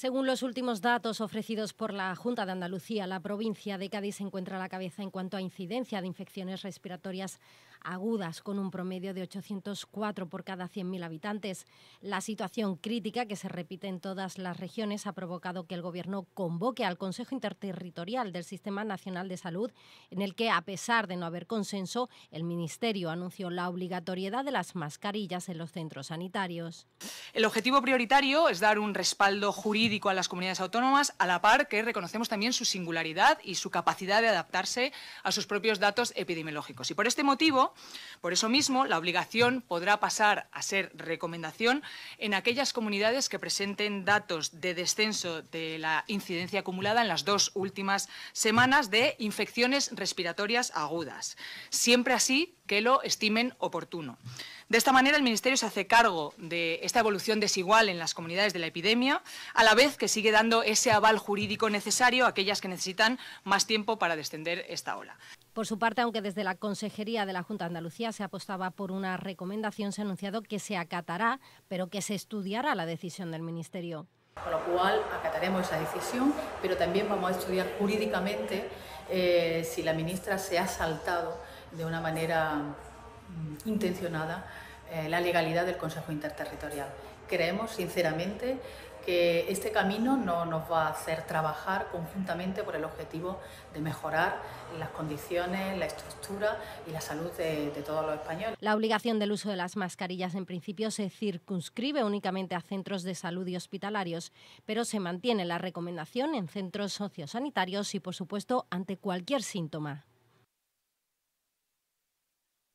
Según los últimos datos ofrecidos por la Junta de Andalucía, la provincia de Cádiz se encuentra a la cabeza en cuanto a incidencia de infecciones respiratorias agudas, con un promedio de 804 por cada 100.000 habitantes. La situación crítica, que se repite en todas las regiones, ha provocado que el Gobierno convoque al Consejo Interterritorial del Sistema Nacional de Salud, en el que, a pesar de no haber consenso, el Ministerio anunció la obligatoriedad de las mascarillas en los centros sanitarios. El objetivo prioritario es dar un respaldo jurídico jurídico a las comunidades autónomas, a la par que reconocemos también su singularidad y su capacidad de adaptarse a sus propios datos epidemiológicos. Y por este motivo, por eso mismo, la obligación podrá pasar a ser recomendación en aquellas comunidades que presenten datos de descenso de la incidencia acumulada en las dos últimas semanas de infecciones respiratorias agudas, siempre así que lo estimen oportuno. De esta manera, el Ministerio se hace cargo de esta evolución desigual en las comunidades de la epidemia, a la vez que sigue dando ese aval jurídico necesario a aquellas que necesitan más tiempo para descender esta ola. Por su parte, aunque desde la Consejería de la Junta de Andalucía se apostaba por una recomendación, se ha anunciado que se acatará, pero que se estudiará la decisión del Ministerio. Con lo cual, acataremos esa decisión, pero también vamos a estudiar jurídicamente eh, si la ministra se ha saltado de una manera mm, intencionada eh, la legalidad del Consejo Interterritorial. Creemos sinceramente que este camino no nos va a hacer trabajar conjuntamente por el objetivo de mejorar las condiciones, la estructura y la salud de, de, todos los españoles. La obligación del uso de las mascarillas en principio se circunscribe únicamente a centros de salud y hospitalarios, pero se mantiene la recomendación en centros sociosanitarios y, por supuesto, ante cualquier síntoma.